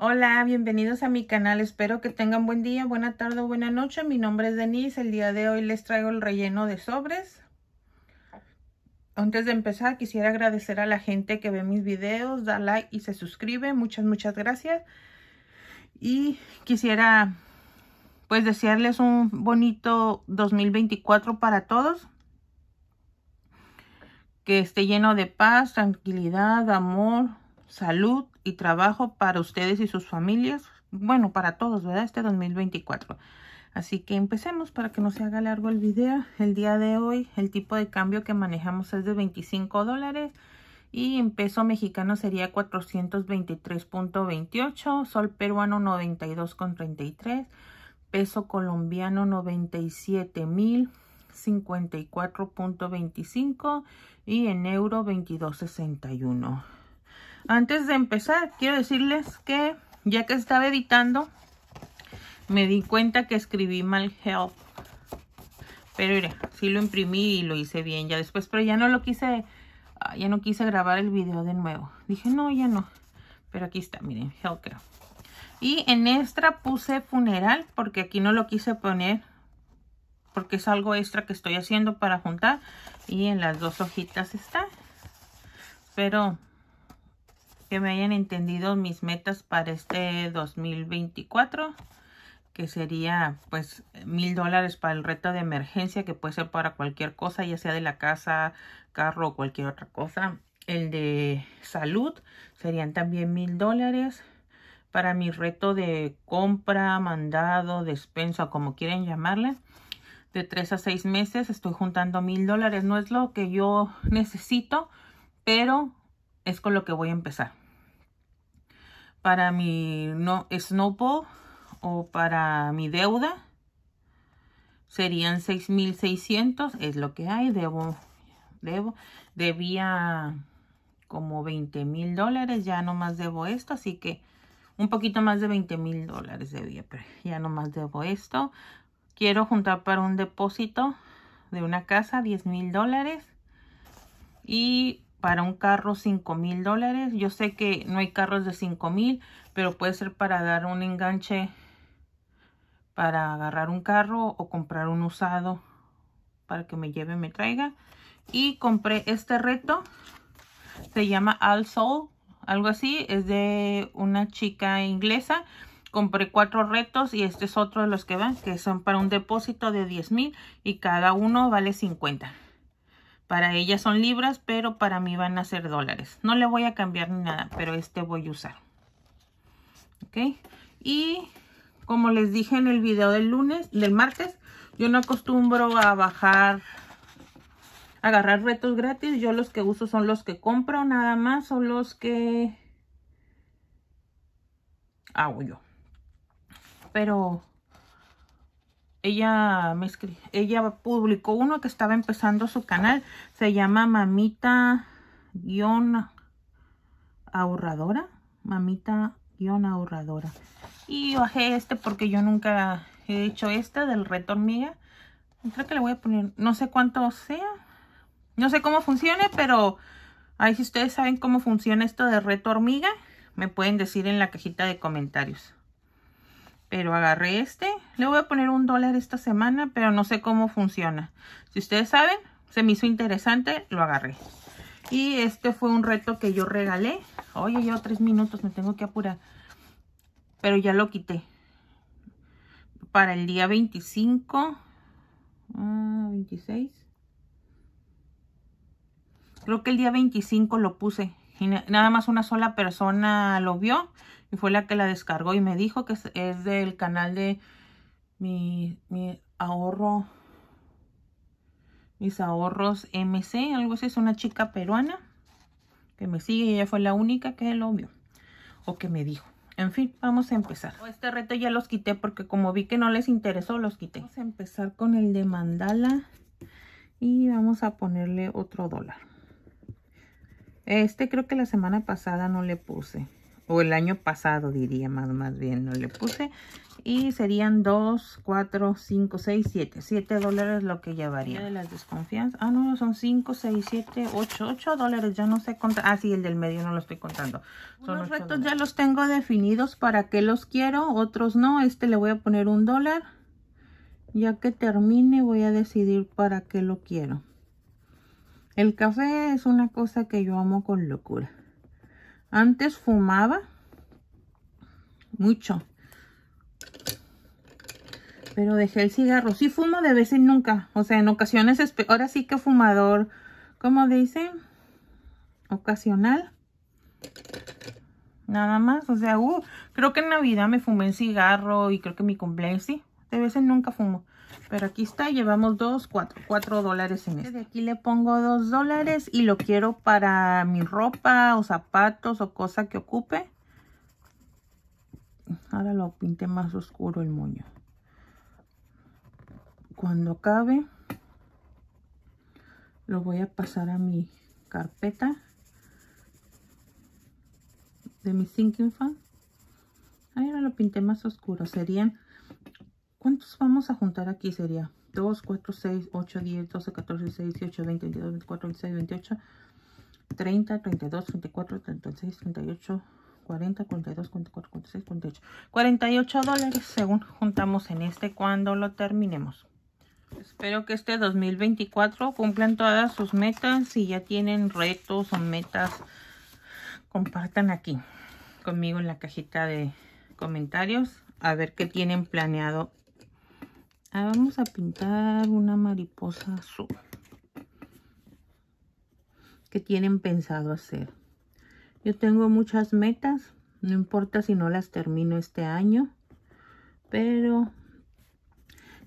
Hola, bienvenidos a mi canal. Espero que tengan buen día, buena tarde o buena noche. Mi nombre es Denise. El día de hoy les traigo el relleno de sobres. Antes de empezar, quisiera agradecer a la gente que ve mis videos, da like y se suscribe. Muchas, muchas gracias. Y quisiera, pues, desearles un bonito 2024 para todos. Que esté lleno de paz, tranquilidad, amor, salud trabajo para ustedes y sus familias. Bueno, para todos, ¿verdad? Este 2024. Así que empecemos para que no se haga largo el vídeo El día de hoy el tipo de cambio que manejamos es de 25 dólares y en peso mexicano sería 423.28, sol peruano 92.33, peso colombiano 97.054.25 y en euro 22.61 antes de empezar quiero decirles que ya que estaba editando me di cuenta que escribí mal help pero mire, sí lo imprimí y lo hice bien ya después pero ya no lo quise ah, ya no quise grabar el video de nuevo dije no ya no pero aquí está miren help y en extra puse funeral porque aquí no lo quise poner porque es algo extra que estoy haciendo para juntar y en las dos hojitas está pero que me hayan entendido mis metas para este 2024 que sería pues mil dólares para el reto de emergencia que puede ser para cualquier cosa ya sea de la casa carro o cualquier otra cosa el de salud serían también mil dólares para mi reto de compra mandado despensa como quieren llamarle de tres a seis meses estoy juntando mil dólares no es lo que yo necesito pero es con lo que voy a empezar para mi no, snowball o para mi deuda serían 6600 es lo que hay debo debo debía como 20 mil dólares ya no más debo esto así que un poquito más de 20 mil dólares debía pero ya no más debo esto quiero juntar para un depósito de una casa 10 mil dólares y para un carro 5000 mil dólares. Yo sé que no hay carros de 5000 mil, pero puede ser para dar un enganche para agarrar un carro o comprar un usado para que me lleve, me traiga. Y compré este reto. Se llama Al Soul, algo así. Es de una chica inglesa. Compré cuatro retos y este es otro de los que van, que son para un depósito de 10.000 mil y cada uno vale 50. Para ella son libras, pero para mí van a ser dólares. No le voy a cambiar ni nada, pero este voy a usar. ¿Ok? Y como les dije en el video del lunes, del martes, yo no acostumbro a bajar, agarrar retos gratis. Yo los que uso son los que compro nada más, o los que hago yo. Pero ella ella publicó uno que estaba empezando su canal. Se llama Mamita guión ahorradora. Mamita guión ahorradora. Y bajé este porque yo nunca he hecho este del reto hormiga. Creo que le voy a poner, no sé cuánto sea. No sé cómo funcione, pero ahí si ustedes saben cómo funciona esto de reto hormiga, me pueden decir en la cajita de comentarios. Pero agarré este le voy a poner un dólar esta semana, pero no sé cómo funciona. Si ustedes saben, se me hizo interesante, lo agarré. Y este fue un reto que yo regalé. Oye, llevo tres minutos, me tengo que apurar. Pero ya lo quité. Para el día 25. Ah, 26. Creo que el día 25 lo puse. Y nada más una sola persona lo vio. Y fue la que la descargó y me dijo que es del canal de mi, ahorro, mis ahorros MC, algo así, es una chica peruana que me sigue y ella fue la única que lo vio o que me dijo. En fin, vamos a empezar. Este reto ya los quité porque como vi que no les interesó, los quité. Vamos a empezar con el de mandala y vamos a ponerle otro dólar. Este creo que la semana pasada no le puse. O el año pasado diría más, más bien no le puse y serían 2, 4, 5, 6, 7. 7 dólares lo que llevaría. De las desconfianzas. Ah, no, son 5, 6, 7, 8, 8 dólares. Ya no sé contar. Ah, sí, el del medio no lo estoy contando. Son los retos ya los tengo definidos para qué los quiero. Otros no. Este le voy a poner un dólar. Ya que termine voy a decidir para qué lo quiero. El café es una cosa que yo amo con locura. Antes fumaba mucho pero dejé el cigarro. Sí fumo de vez en nunca, o sea, en ocasiones, ahora sí que fumador, como dice? Ocasional. Nada más, o sea, uh, creo que en Navidad me fumé el cigarro y creo que mi cumpleaños, sí, de en nunca fumo. Pero aquí está, llevamos dos, cuatro, cuatro dólares en este. De aquí le pongo dos dólares y lo quiero para mi ropa o zapatos o cosa que ocupe. Ahora lo pinté más oscuro el moño cuando acabe lo voy a pasar a mi carpeta de mi Thinking Fan. Ahora lo pinté más oscuro. Serían, ¿cuántos vamos a juntar aquí? Sería 2, 4, 6, 8, 10, 12, 14, 16, 18, 20, 22, 24, 26, 28, 30, 32, 34, 36, 38, 40, 42, 44, 46, 48. 48 dólares según juntamos en este cuando lo terminemos. Espero que este 2024 cumplan todas sus metas. Si ya tienen retos o metas, compartan aquí conmigo en la cajita de comentarios. A ver qué tienen planeado. Ah, vamos a pintar una mariposa azul. ¿Qué tienen pensado hacer? Yo tengo muchas metas. No importa si no las termino este año. Pero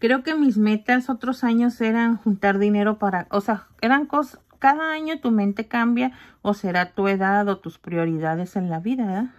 Creo que mis metas otros años eran juntar dinero para, o sea, eran cosas, cada año tu mente cambia o será tu edad o tus prioridades en la vida.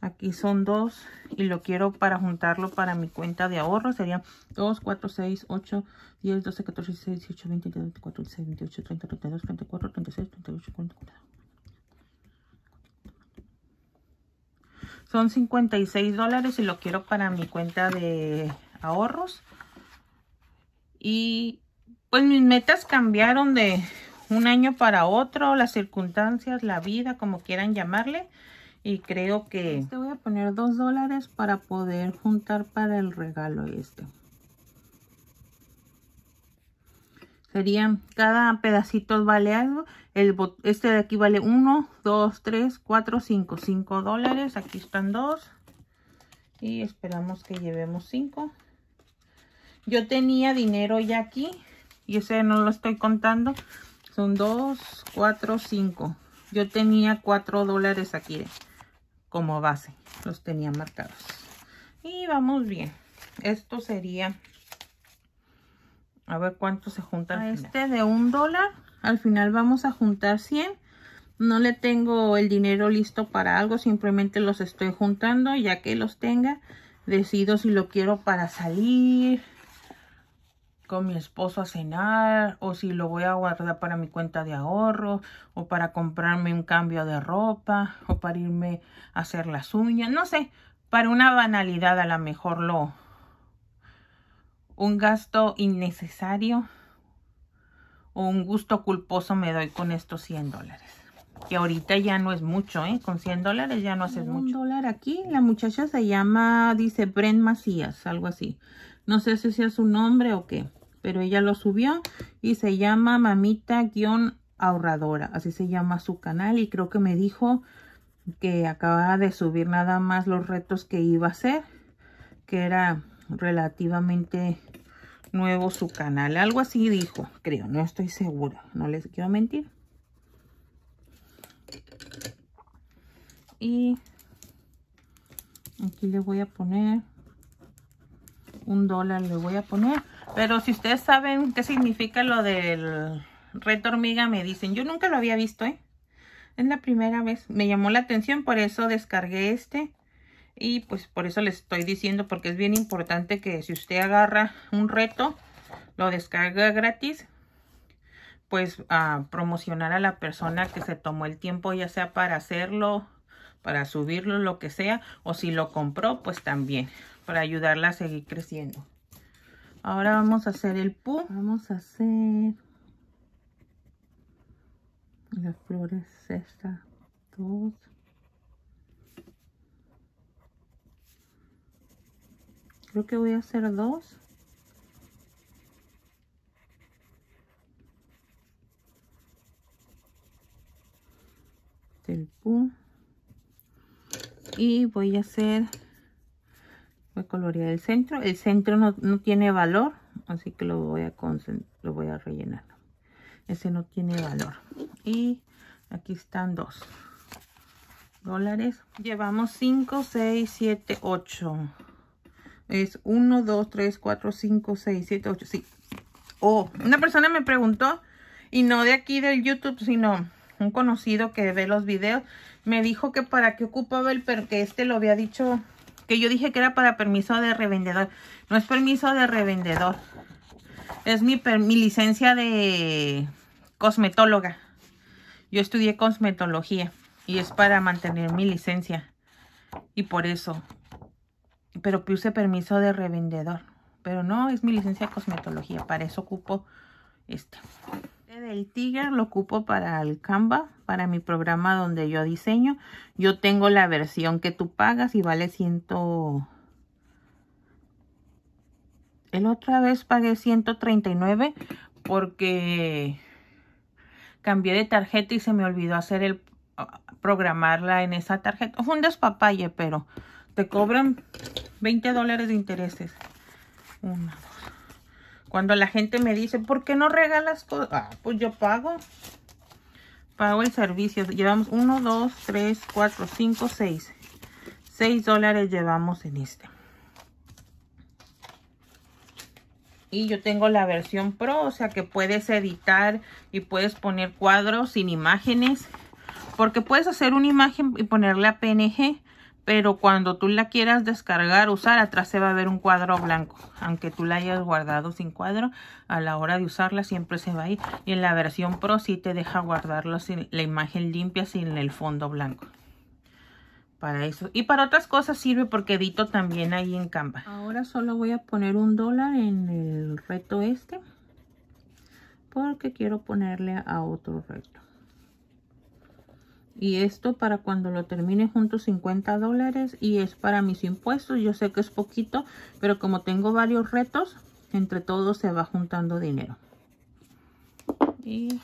Aquí son dos y lo quiero para juntarlo para mi cuenta de ahorro. Serían 2, 4, 6, 8, 10, 12, 14, 16, 18, 20, 24, 26, 28, 30, 32, 34, 36, 38, 44. Son 56 dólares y lo quiero para mi cuenta de ahorros. Y pues mis metas cambiaron de un año para otro, las circunstancias, la vida, como quieran llamarle. Y creo que... Este voy a poner dos dólares para poder juntar para el regalo este. Serían, cada pedacito vale algo. El, este de aquí vale 1, 2, 3, 4, 5. 5 dólares. Aquí están dos. Y esperamos que llevemos 5 yo tenía dinero ya aquí y ese no lo estoy contando son 2 4 5 yo tenía 4 dólares aquí como base los tenía marcados y vamos bien esto sería a ver cuánto se junta este de un dólar al final vamos a juntar 100 no le tengo el dinero listo para algo simplemente los estoy juntando ya que los tenga decido si lo quiero para salir con mi esposo a cenar o si lo voy a guardar para mi cuenta de ahorro o para comprarme un cambio de ropa o para irme a hacer las uñas, no sé, para una banalidad a lo mejor lo un gasto innecesario o un gusto culposo me doy con estos 100 dólares. Que ahorita ya no es mucho, ¿eh? Con 100 dólares ya no haces mucho. dólar aquí, la muchacha se llama, dice Bren Macías, algo así. No sé si sea su nombre o qué pero ella lo subió y se llama mamita-ahorradora, guión así se llama su canal y creo que me dijo que acababa de subir nada más los retos que iba a hacer, que era relativamente nuevo su canal, algo así dijo, creo, no estoy segura, no les quiero mentir. Y aquí le voy a poner un dólar le voy a poner pero si ustedes saben qué significa lo del reto hormiga, me dicen. Yo nunca lo había visto, ¿eh? Es la primera vez. Me llamó la atención, por eso descargué este. Y pues por eso les estoy diciendo, porque es bien importante que si usted agarra un reto, lo descarga gratis, pues a promocionar a la persona que se tomó el tiempo, ya sea para hacerlo, para subirlo, lo que sea, o si lo compró, pues también, para ayudarla a seguir creciendo. Ahora vamos a hacer el pu. Vamos a hacer las flores Esta dos. Creo que voy a hacer dos. El pu. Y voy a hacer voy colorear el centro. El centro no, no tiene valor, así que lo voy a lo voy a rellenar. Ese no tiene valor. Y aquí están dos dólares. Llevamos 5, 6, 7, 8. Es 1, 2, 3, 4, 5, 6, 7, 8. Sí. Oh, una persona me preguntó, y no de aquí del YouTube, sino un conocido que ve los videos, me dijo que para qué ocupaba el, pero que este lo había dicho que yo dije que era para permiso de revendedor. No es permiso de revendedor. Es mi, mi licencia de cosmetóloga. Yo estudié cosmetología. Y es para mantener mi licencia. Y por eso. Pero puse permiso de revendedor. Pero no, es mi licencia de cosmetología. Para eso ocupo este. Este del Tiger lo ocupo para el Canva para mi programa donde yo diseño. Yo tengo la versión que tú pagas y vale 100... El otra vez pagué 139 porque cambié de tarjeta y se me olvidó hacer el ah, programarla en esa tarjeta. Fue un despapalle, pero te cobran 20 dólares de intereses. Cuando la gente me dice, ¿por qué no regalas cosas? Ah, pues yo pago. Pago el servicio. Llevamos 1, 2, 3, 4, 5, 6. 6 dólares llevamos en este. y yo tengo la versión pro, o sea que puedes editar y puedes poner cuadros sin imágenes, porque puedes hacer una imagen y ponerla PNG, pero cuando tú la quieras descargar, usar, atrás se va a ver un cuadro blanco. Aunque tú la hayas guardado sin cuadro, a la hora de usarla siempre se va a ir. Y en la versión Pro sí te deja guardarlo sin la imagen limpia, sin el fondo blanco. Para eso. Y para otras cosas sirve porque edito también ahí en Canva. Ahora solo voy a poner un dólar en el reto este. Porque quiero ponerle a otro reto y esto para cuando lo termine junto 50 dólares y es para mis impuestos yo sé que es poquito pero como tengo varios retos entre todos se va juntando dinero y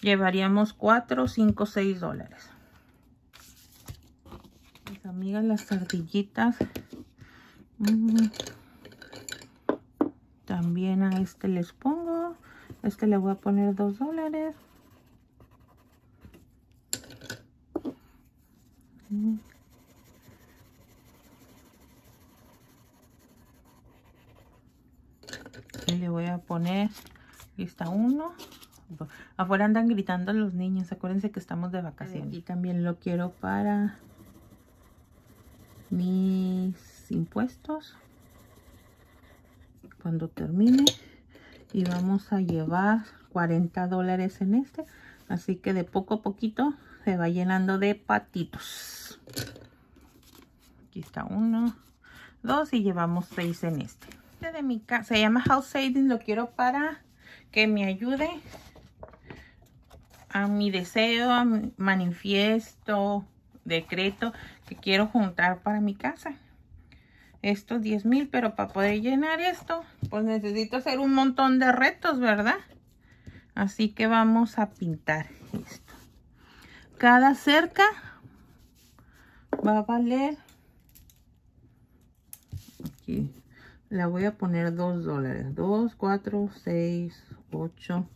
llevaríamos 4 5 6 dólares mis amigas las ardillitas mm. también a este les pongo este le voy a poner 2 dólares Y le voy a poner lista uno. Afuera andan gritando los niños. Acuérdense que estamos de vacaciones. Y también lo quiero para mis impuestos. Cuando termine. Y vamos a llevar 40 dólares en este así que de poco a poquito se va llenando de patitos aquí está uno dos y llevamos seis en este este de mi casa se llama house lo quiero para que me ayude a mi deseo a mi manifiesto decreto que quiero juntar para mi casa estos diez mil pero para poder llenar esto pues necesito hacer un montón de retos verdad Así que vamos a pintar esto. Cada cerca va a valer... Aquí la voy a poner 2 dólares. 2, 4, 6, 8,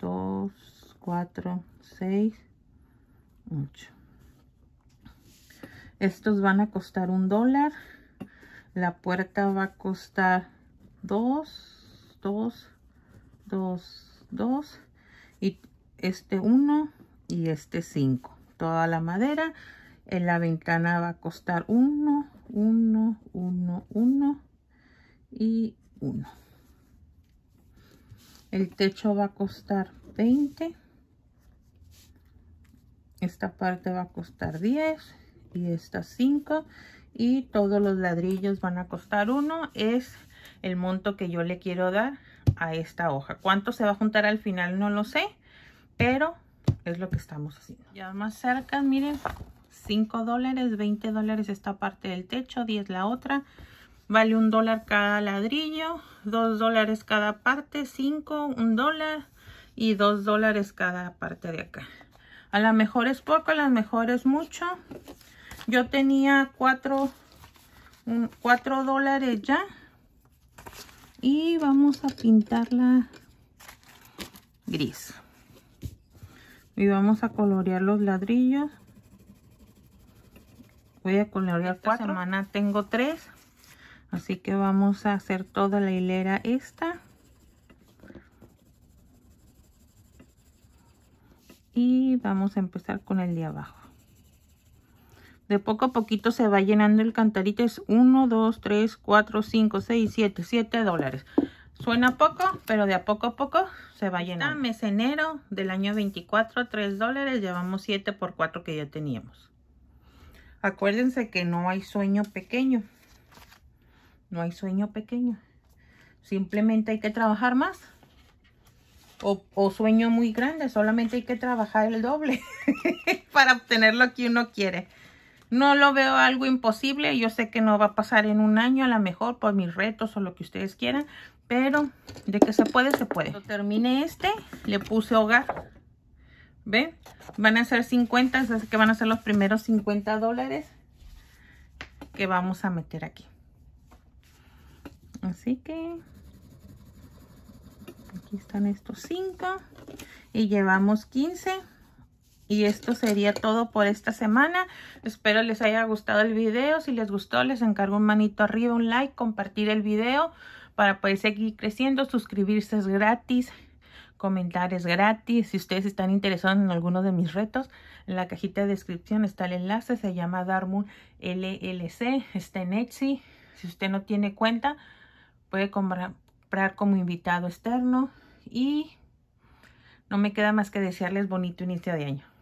2, 4, 6, 8. Estos van a costar un dólar. La puerta va a costar 2, 2, 2, 2 y este 1 y este 5 toda la madera en la ventana va a costar 1 1 1 1 y 1 el techo va a costar 20 esta parte va a costar 10 y esta 5 y todos los ladrillos van a costar 1 es el monto que yo le quiero dar a esta hoja. ¿Cuánto se va a juntar al final? No lo sé, pero es lo que estamos haciendo. Ya más cerca, miren, 5 dólares, 20 dólares esta parte del techo, 10 la otra. Vale un dólar cada ladrillo, 2 dólares cada parte, 5, un dólar y 2 dólares cada parte de acá. A lo mejor es poco, a lo mejor es mucho. Yo tenía 4 dólares ya y vamos a pintarla gris y vamos a colorear los ladrillos voy a colorear esta cuatro. semana tengo tres así que vamos a hacer toda la hilera esta y vamos a empezar con el de abajo de poco a poquito se va llenando el cantarito. Es 1, 2, 3, 4, 5, 6, 7, 7 dólares. Suena poco, pero de a poco a poco se va llenando. Mes enero del año 24, 3 dólares. Llevamos 7 por 4 que ya teníamos. Acuérdense que no hay sueño pequeño. No hay sueño pequeño. Simplemente hay que trabajar más. O, o, sueño muy grande, solamente hay que trabajar el doble para obtener lo que uno quiere. No lo veo algo imposible. Yo sé que no va a pasar en un año, a lo mejor por mis retos o lo que ustedes quieran. Pero de que se puede, se puede. Terminé termine este, le puse hogar. ¿Ven? Van a ser 50, así que van a ser los primeros 50 dólares que vamos a meter aquí. Así que aquí están estos 5 y llevamos 15. Y esto sería todo por esta semana. Espero les haya gustado el video. Si les gustó, les encargo un manito arriba, un like, compartir el video para poder pues, seguir creciendo. Suscribirse es gratis, comentar es gratis. Si ustedes están interesados en alguno de mis retos, en la cajita de descripción está el enlace. Se llama Darmoon LLC. Está en Etsy. Si usted no tiene cuenta, puede comprar como invitado externo. Y no me queda más que desearles bonito inicio de año.